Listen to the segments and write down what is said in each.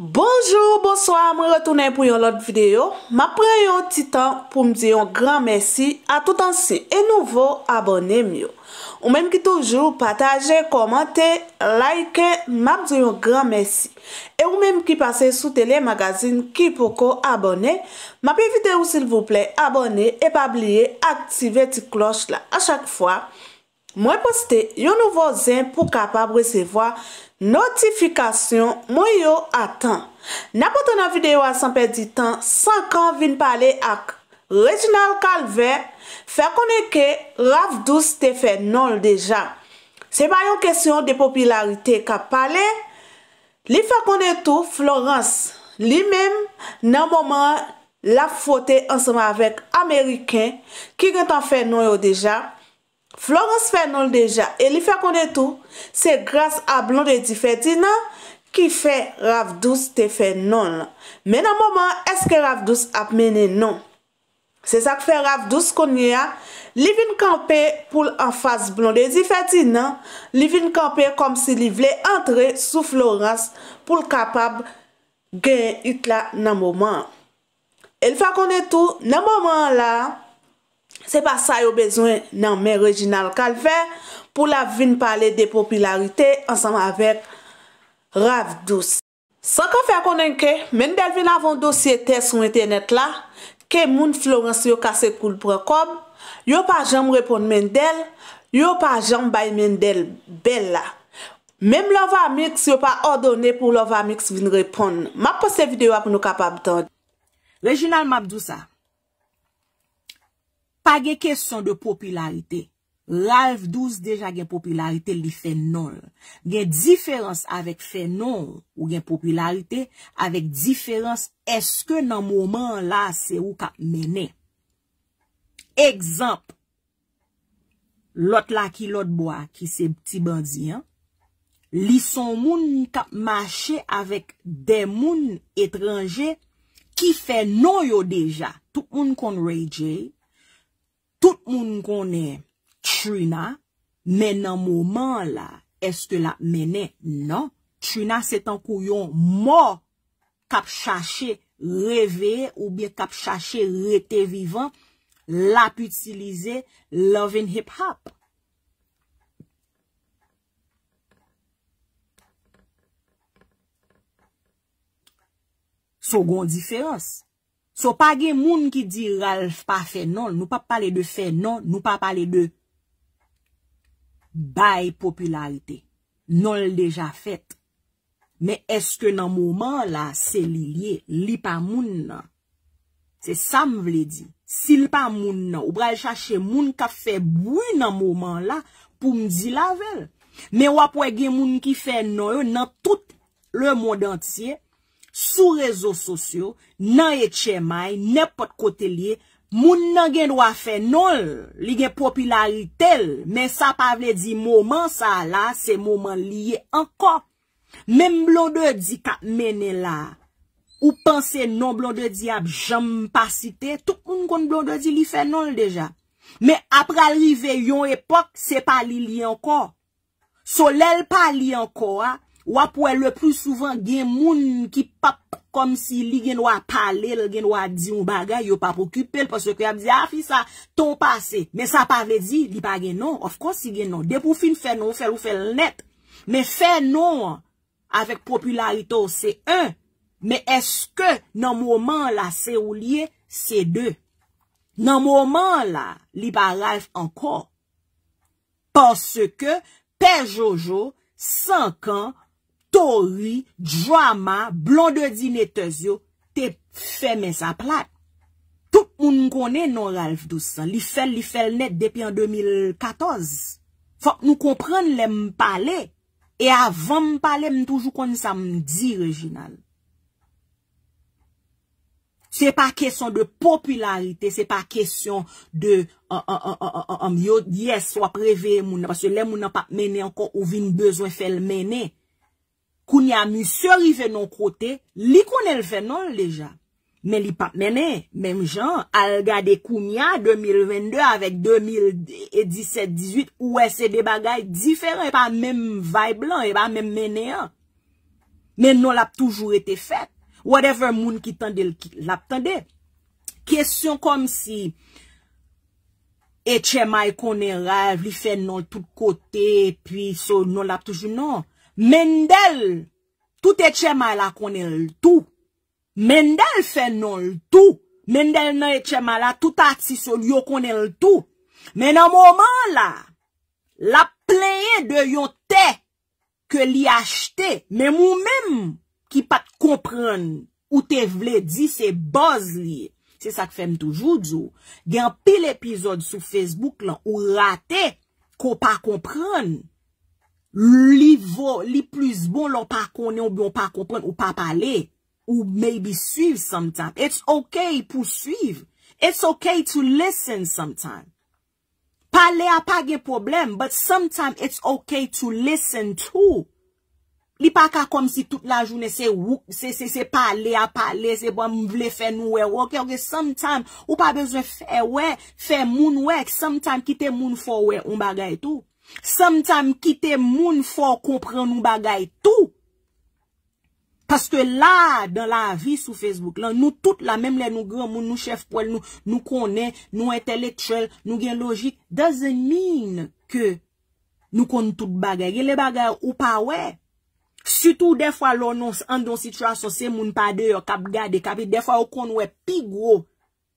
Bonjour, bonsoir, mwen retounen pou yon lot videyo. Ma pre yon titan pou mdiyon gran mersi a toutansi e nouvo abonem yo. Ou menm ki toujou pataje, komante, like, ma mdiyon gran mersi. E ou menm ki pase sou telemagazin ki poko abone, ma pevite ou sil vouple abone e pa bliye aktive ti klos la a chak fwa Mwen poste yon nouvo zin pou kapab resevoa notifikasyon mwen yo atan. Na pote nan videyo a sanpe di tan, sankan vin pale ak Reginald Calvert, fekone ke Raf 12 te fe non deja. Se bayon kesyon de popularite ka pale, li fekone tou Florence. Li men nan moman la fote ansama vek Ameriken ki gen tan fe non yo deja. Florence fè nol deja, e li fè kone tou, se grase a blonde di fè di nan, ki fè raf douz te fè nol. Men nan moman, eske raf douz ap mene nan? Se sa k fè raf douz konye a, li vin kampe pou an fase blonde di fè di nan, li vin kampe kom si li vle antre sou Florence pou l kapab gen yt la nan moman. El fè kone tou, nan moman la, Se pa sa yo bezwen nan men Reginald Kalfè pou la vin pale de popularite ansan avèk Ravdous. San ka fè konen ke, Mendele vin avon dosye te sou internet la, ke moun Florence yo kasekoul prekom, yo pa jom repon Mendele, yo pa jom bay Mendele bella. Mem Lovamix yo pa ordone pou Lovamix vin repon. Ma poste videyo ap nou kapab ton. Reginald Mavdous a. Agye kesyon de popularite, lalv 12 deja gen popularite li fenol. Gen diferans avek fenol ou gen popularite, avek diferans eske nan mouman la se ou kap mene. Ekzamp, lot la ki lot bo a ki se pti bandi an, li son moun kap mache avek den moun etranje ki fenol yo deja, tout moun kon rejyey, Tout moun konen trina, men nan mouman la, este la menen nan. Trina se tankou yon mò kap chache revè ou bie kap chache rete vivan la putilize love and hip-hop. Sogon diferans. So pa gen moun ki di Ralph pa fè non, nou pa pale de fè non, nou pa pale de baye popularite, non l deja fèt. Me eske nan mounman la, se li liye, li pa moun nan. Se sa m vle di, si li pa moun nan, ou bra chache moun ka fè boui nan mounman la pou m di la vel. Me wapwe gen moun ki fè non yo nan tout le moun dantye. Sou rezo sosyo, nan etche may, nepot kote liye, moun nan gen do a fe nol, li gen popila non, li tel. Men sa pa vle di mouman sa la, se mouman liye anko. Men mblode di ka mene la, ou panse non mblode di ap jampasite, tout moun kon mblode di li fe nol deja. Men apra rive yon epok, se pa liye anko. So lel pa liye anko a. Wap wè le plus souvan gen moun ki pap kom si li gen wap pale, li gen wap di yon bagay, yo pa pokupel, poske ap di, a ah, fi sa, ton pase. Men sa pa ve di, li pa gen non, ofkos si gen non. Depou fin fè non, fè ou fè l net. Men fè non, avèk popularito se un, men eske nan mouman la se ou liye, se de. Nan mouman la, li pa rèf ankor. Poske, pe Jojo, sankan, tori, drama, blondedine tez yo, te fèmè sa plat. Tout moun konè nan Ralph Doussan. Li fèl, li fèl net depi an 2014. Fòk nou komprenn lè m'pale e avan m'pale m'toujou kon sa m'di rejinal. Se pa kesyon de popularite, se pa kesyon de an, an, an, an, an, an, an, yò diè swa preve moun. Pase lè moun an pa mène ankon ouvin bezwen fèl mène. Kounia mi sèri fè non kote, li kounel fè non leja. Men li pat menè, menm jan, al gade kounia 2022 avèk 2017-18, ouè sè de bagay difèren, e pa menm vaib lan, e pa menm menè an. Men non lap toujou etè fèt. Whatever moun ki tande, lap tande. Kèsyon kom si etche may kounel rè, li fè non tout kote, e pi sou non lap toujou non. Men del tout etche mala konen l'tou. Men del fen non l'tou. Men del nan etche mala tout ati sol yo konen l'tou. Men nan mouman la, la pleye de yon te ke li achete. Men mou mem ki pat kompran ou te vle di se boz li. Se sa ke fem toujou dzo. Gen pil epizod sou Facebook lan ou rate kon pa kompran. Li vo, li plis bon lor pa konen ou biyon pa konpren ou pa pale Ou maybe suyv somtame It's ok pou suyv It's ok to listen somtame Pale a pa ge problem But somtame it's ok to listen tou Li pa ka kom si tout la jounen se pale a pale Se bon mvle fe nou we Somtame ou pa bezwe fe we Fe moun we Somtame kite moun fo we Ou bagay tou Sam tam kite moun fò kompren nou bagay tou. Paske la, dan la avi sou Facebook lan, nou tout la, menm le nou gen moun, nou chef poel, nou konen, nou entelektuel, nou gen logik, doesn't mean ke nou konen tout bagay. Gele bagay ou pa wey. Soutou defwa lò an don situasyon se moun pa deyo kap gade, kapi defwa ou konen wey pi gwo.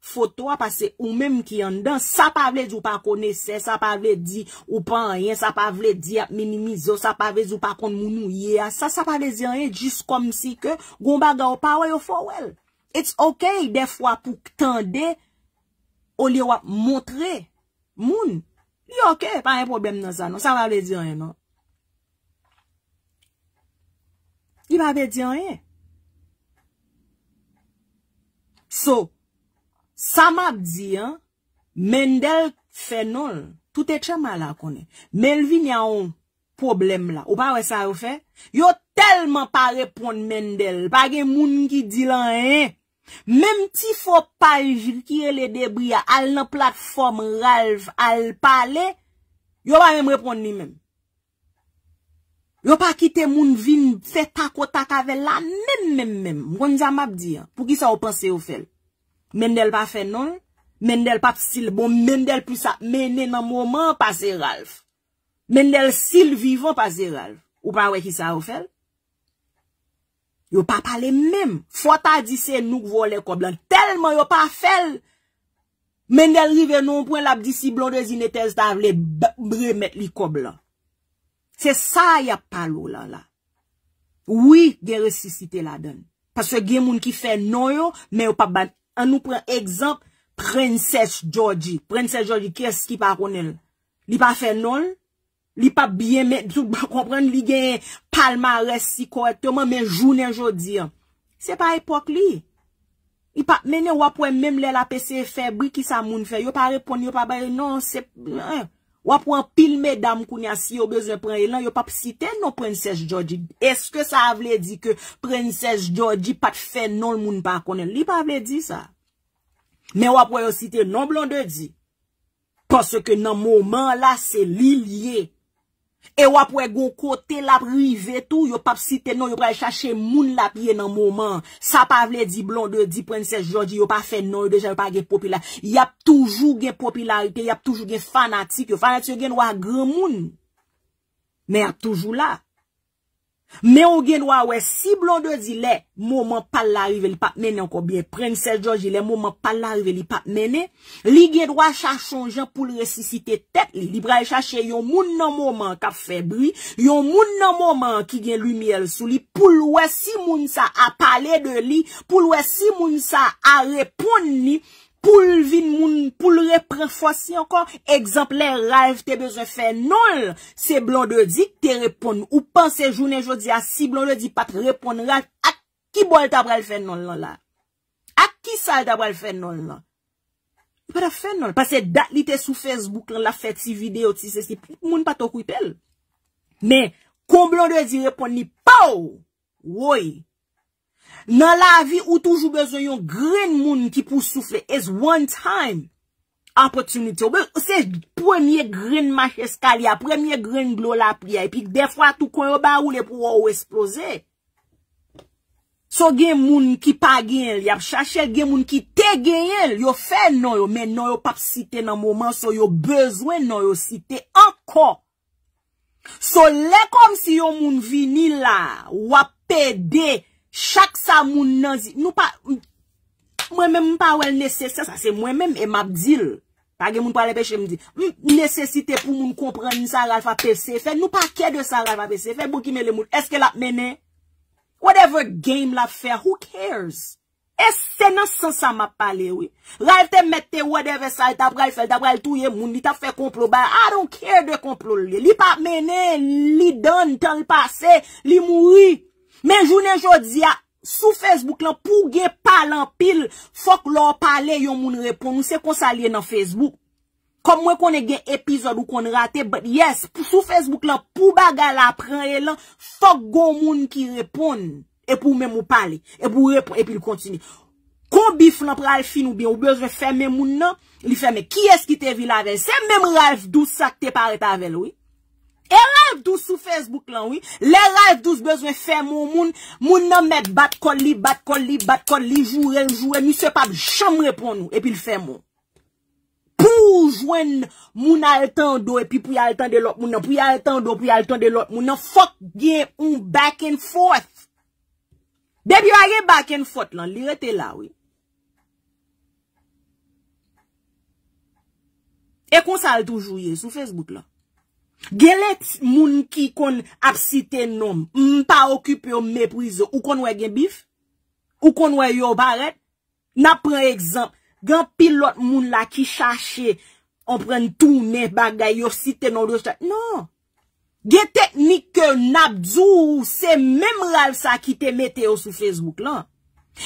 Foto a pase ou menm ki yon dan. Sa pa vle di ou pa kone se. Sa pa vle di ou pa enyen. Sa pa vle di ap minimizo. Sa pa vle di ou pa kon mounouye. Sa sa pa vle di enyen. Jis kom si ke goun baga ou pa wey ou fowel. It's ok defwa pou ktande. Ou li wap montre. Moun. Li ok. Pa enye problem nan sa non. Sa pa vle di enyen non. Li pa vle di enyen. So. Sa map di an, Mendel fè nol. Toutè e chè mal akone. Melvin ya on problem la. Ou pa wè sa wè fè? Yo telman pa repond Mendel. Pa gen moun ki di lan e. Mem ti fò pajil ki e le debri a al nan platform ralv al pale. Yo pa rem repond ni men. Yo pa kite moun vin fè takotak ave la men men men. Mwen jan map di an. Pou ki sa wè panse wè fè lè? Mendel pa fe non, Mendel pa sil bon, Mendel pou sa mene nan mouman pa se ralv. Mendel sil vivon pa se ralv. Ou pa wekisa ou fel? Yo pa pale menm. Fota di se nouk vo le koblan. Telman yo pa fel. Mendel rive non pou el ap di si blonde zine tez ta vle bre met li koblan. Se sa ya palo la la. Ou de resisite la den. Pas se gen moun ki fe non yo, men yo pa ban... An nou pren ekzamp, Prenses Geordie. Prenses Geordie, kes ki pa konel? Li pa fe nol? Li pa biye men, sou pa kompren li gen palma resi korrektoman men jounen geordie. Se pa epok li? Li pa mene wapwe menm le la pesye febri ki sa moun fe. Yo pa repon, yo pa baye, non se... Wap wap pilme dam koun yasi yo beze pre, lan yo pap site non prenses Georgie. Eske sa avle di ke prenses Georgie pat fe non l moun pa akonen? Li pa avle di sa? Men wap wap yo site non blonde di. Pase ke nan mouman la se li liye Ewa pou e gon kote la prive tou, yo pa psite non, yo pa e chache moun la piye nan mouman. Sa pa vle di blonde, di prinses georgi, yo pa fe non, yo deja yo pa gen popular. Yap toujou gen popularite, yap toujou gen fanatik, yo fanatik gen wak gen moun. Men yap toujou la. Mè ou genwa wè, si blon de zile, mouman pal la rive li pat mène, anko byen pren se jorjile, mouman pal la rive li pat mène, li genwa chachon jan pou l resisite tek li, li bray chache yon moun nan mouman kap febri, yon moun nan mouman ki gen lumi el souli, pou l wè si moun sa a pale de li, pou l wè si moun sa a repoun ni, pou l vin moun, pou l repren fwasi ankon, ekzemplen ralv te beze fè nol, se blonde dik te repon, ou pan se jounen jodi a, si blonde di pat repon ralv, ak ki bol ta pral fè nol nan la? Ak ki sal ta pral fè nol nan? Pwè ta fè nol? Pase dat li te sou Facebook, la fè ti videot, si se si, moun pat okwipel. Men, kon blonde di repon ni, pow, woy, Nan la vi ou toujou bezwen yon green moun ki pou soufle, is one time opportunity. Se premier green mash eskal ya, premier green glow la priya, e pi defwa tou kon yo ba oule pou ou esplose. So gen moun ki pa gen el, yap chache gen moun ki te gen el, yo fe nan yo, men nan yo pap site nan mouman, so yo bezwen nan yo site anko. So le kom si yo moun vini la, wap pede, Chak sa moun nan zi, nou pa, mwen men mwen pa wèl nese se, sa se mwen men mè e map zil. Page moun pa lè peche mwen zi, mwen nese si te pou moun kompran ni sa ral fa pesè, fè nou pa kè de sa ral fa pesè, fè bou kime le moun. Eske la menè? Whatever game la fè, who cares? E se nan san sa map pale wè? Ral te mette whatever sa, ta pral fè, ta pral touye moun, ni ta fè komplo bè, I don't care de komplo lè. Li pa menè, li don, tan l'pase, li moui. Men jounen jodi ya, sou Facebook lan pou gen palan pil, fok lor pale yon moun repon, nou se kon sa liye nan Facebook. Kom mwen kon e gen epizod ou kon rate, but yes, sou Facebook lan pou bagal aprenye lan, fok goun moun ki repon e pou mwen moun pale, e pou repon e pil kontini. Kon bif lan pral fin ou bi, ou bezwe fèmè moun nan, li fèmè ki eski te vi lavel, se mwen moun ralv dou sakte pare tavel oui. E ral dous sou Facebook lan, oui. Le ral dous bezwen fè moun moun. Moun nan met batkoli, batkoli, batkoli, jou, rejou, e mi sepab chanm repon nou. E pi l fè moun. Pou jwen moun altando, e pi pou yal tande lot moun nan, pou yal tando, pou yal tande lot moun nan, fok gen yon back and forth. Bebi yon agen back and forth lan, li rete la, oui. E kon sal toujou ye sou Facebook lan. Gye let moun ki kon ap site nom, mpa okup yo meprizo, ou kon wè gen bif, ou kon wè yo baret, na pren ekzamp, gen pilot moun la ki chache, on pren tou, ne bagay, yo site, non, gen teknik ke nabzou, se mem ral sa ki te mete yo sou Facebook lan,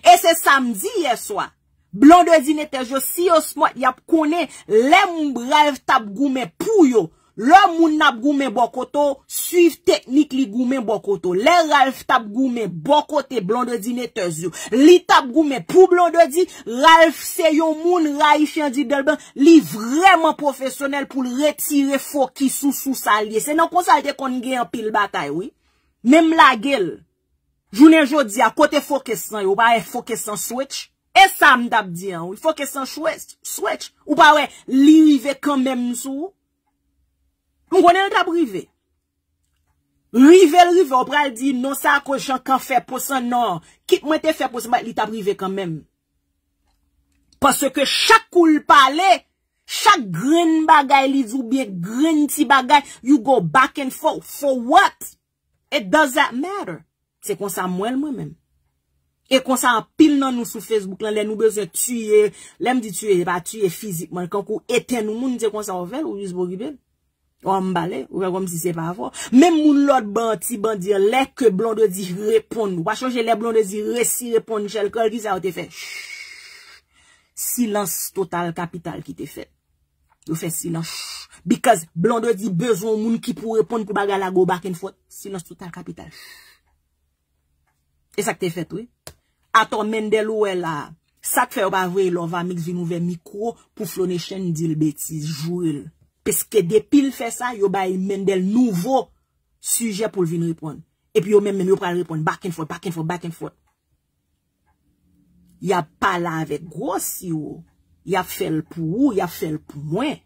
e se samdi yeswa, blan de zine te jo, si yo smot, yap kone lem ral tab goume pou yo, Le moun nap goumen bokoto, Suif teknik li goumen bokoto. Le Ralph tap goumen bokote, Blondodi ne tez yo. Li tap goumen pou blondodi, Ralph se yo moun, Raif yon di delben, Li vremen profesyonel pou lretire fokisou sou salye. Se nan konsalte kon ngey an pil batay, wii. Nem la gel, Jounen jodi, A kote fokisan yo, Ba e fokisan switch, E sa mdap diyan, wii, Fokisan switch, Ou ba wè, Li wive kan men msou, Mwen konen li ta brive. Rive, rive, opra li di, non sa akos jan kan fe posan, non. Kit mwen te fe posan, li ta brive kanmen. Paske chak koul pale, chak grin bagay li zoubik, grin ti bagay, you go back and forth. For what? It doesn't matter. Se kon sa mwen mwen men. E kon sa apil nan nou sou Facebook lan, le nou beze tuye, lem di tuye, pa tuye fizikman, kon ko eten nou moun, se kon sa ovel ou jisbo ribel. Ou an mbale, ou an mbale si se pa avwa. Men moun lot ban ti ban di, lè ke blonde di repon, wachan jè lè blonde di resi repon, chèl kol ki sa ou te fe, shhh, silans total kapital ki te fe. Ou fe silans shhh, bikaz blonde di bezon moun ki pou repon, pou baga la go baken fote, silans total kapital, shhh. E sak te fe tou, ato mende lou wè la, sak fe ou pa vwe, lò vwa mik zinou vwe mikro, pou flone chen di l betis, jou lè. Peske depil fe sa, yo ba yi men del nouvo suje pou vin ripon. E pi yo men men yo pran ripon, back and forth, back and forth, back and forth. Ya pala avek gross yo. Ya fel pou ou, ya fel pou mwen.